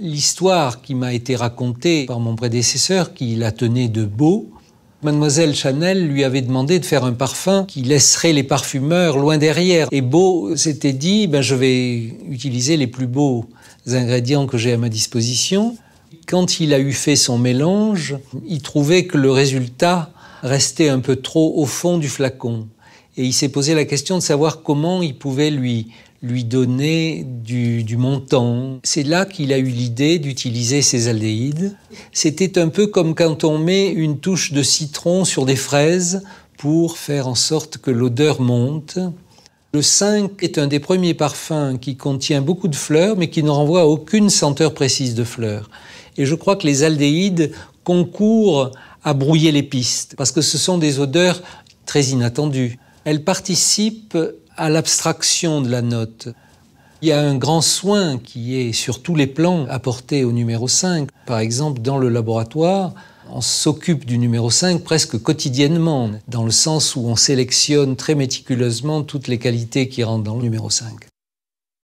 l'histoire qui m'a été racontée par mon prédécesseur, qui la tenait de beau, Mademoiselle Chanel lui avait demandé de faire un parfum qui laisserait les parfumeurs loin derrière. Et Beau s'était dit, ben, je vais utiliser les plus beaux ingrédients que j'ai à ma disposition. Quand il a eu fait son mélange, il trouvait que le résultat restait un peu trop au fond du flacon. Et il s'est posé la question de savoir comment il pouvait lui lui donner du, montant. C'est là qu'il a eu l'idée d'utiliser ces aldéhydes. C'était un peu comme quand on met une touche de citron sur des fraises pour faire en sorte que l'odeur monte. Le 5 est un des premiers parfums qui contient beaucoup de fleurs, mais qui ne renvoie aucune senteur précise de fleurs. Et je crois que les aldéhydes concourent à brouiller les pistes, parce que ce sont des odeurs très inattendues elle participe à l'abstraction de la note. Il y a un grand soin qui est sur tous les plans apporté au numéro 5. Par exemple, dans le laboratoire, on s'occupe du numéro 5 presque quotidiennement, dans le sens où on sélectionne très méticuleusement toutes les qualités qui rentrent dans le numéro 5.